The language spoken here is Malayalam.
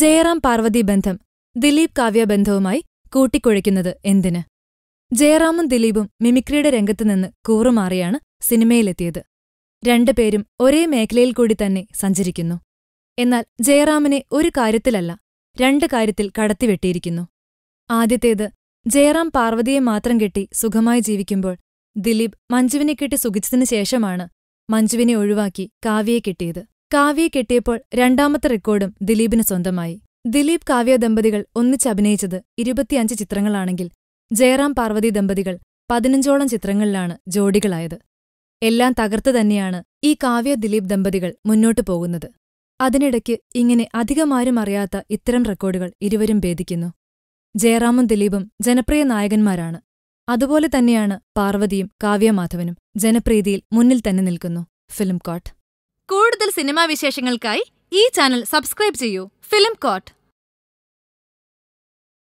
ജയറാം പാർവതി ബന്ധം ദിലീപ് കാവ്യ ബന്ധവുമായി കൂട്ടിക്കുഴയ്ക്കുന്നത് എന്തിന് ജയറാമും ദിലീപും മിമിക്രിയുടെ രംഗത്തുനിന്ന് നിന്ന് കൂറുമാറിയാണ് സിനിമയിലെത്തിയത് രണ്ടുപേരും ഒരേ മേഖലയിൽ കൂടി തന്നെ സഞ്ചരിക്കുന്നു എന്നാൽ ജയറാമിനെ ഒരു കാര്യത്തിലല്ല രണ്ട് കാര്യത്തിൽ കടത്തിവെട്ടിയിരിക്കുന്നു ആദ്യത്തേത് ജയറാം പാർവതിയെ മാത്രം കെട്ടി സുഖമായി ജീവിക്കുമ്പോൾ ദിലീപ് മഞ്ജുവിനെ കെട്ടി സുഖിച്ചതിനു ശേഷമാണ് മഞ്ജുവിനെ ഒഴിവാക്കി കാവ്യയെ കിട്ടിയത് കാവ്യയെ കിട്ടിയപ്പോൾ രണ്ടാമത്തെ റെക്കോർഡും ദിലീപിന് സ്വന്തമായി ദിലീപ് കാവ്യ ദമ്പതികൾ ഒന്നിച്ചഭിനയിച്ചത് ഇരുപത്തിയഞ്ച് ചിത്രങ്ങളാണെങ്കിൽ ജയറാം പാർവതി ദമ്പതികൾ പതിനഞ്ചോളം ചിത്രങ്ങളിലാണ് ജോഡികളായത് എല്ലാം തകർത്തു തന്നെയാണ് ഈ കാവ്യ ദിലീപ് ദമ്പതികൾ മുന്നോട്ടു പോകുന്നത് അതിനിടയ്ക്ക് ഇങ്ങനെ അധികമാരും അറിയാത്ത ഇത്തരം റെക്കോർഡുകൾ ഇരുവരും ഭേദിക്കുന്നു ജയറാമും ദിലീപും ജനപ്രിയ നായകന്മാരാണ് അതുപോലെ തന്നെയാണ് പാർവതിയും കാവ്യമാധവനും ജനപ്രീതിയിൽ മുന്നിൽ തന്നെ നിൽക്കുന്നു ഫിലിം കോട്ട് കൂടുതൽ സിനിമാ വിശേഷങ്ങൾക്കായി ഈ ചാനൽ സബ്സ്ക്രൈബ് ചെയ്യൂ ഫിലിം കോട്ട്